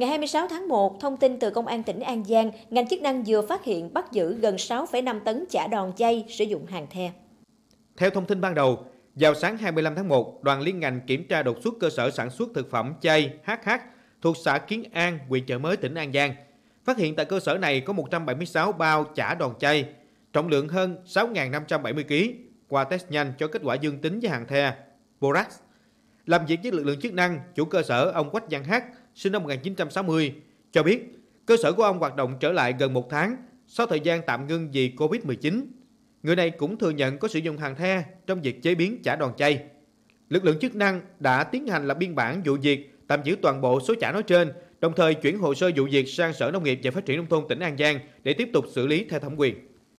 Ngày 26 tháng 1, thông tin từ Công an tỉnh An Giang, ngành chức năng vừa phát hiện bắt giữ gần 6,5 tấn chả đòn chay sử dụng hàng the. Theo thông tin ban đầu, vào sáng 25 tháng 1, đoàn liên ngành kiểm tra đột xuất cơ sở sản xuất thực phẩm chay HH thuộc xã Kiến An, huyện Chợ Mới, tỉnh An Giang. Phát hiện tại cơ sở này có 176 bao chả đòn chay, trọng lượng hơn 6.570 kg. Qua test nhanh cho kết quả dương tính với hàng the, borax làm việc với lực lượng chức năng, chủ cơ sở ông Quách Văn Hát, sinh năm 1960, cho biết cơ sở của ông hoạt động trở lại gần một tháng sau thời gian tạm ngưng vì Covid-19. Người này cũng thừa nhận có sử dụng hàng the trong việc chế biến chả đòn chay. Lực lượng chức năng đã tiến hành lập biên bản vụ việc, tạm giữ toàn bộ số chả nói trên, đồng thời chuyển hồ sơ vụ việc sang Sở Nông nghiệp và Phát triển Nông thôn tỉnh An Giang để tiếp tục xử lý theo thẩm quyền.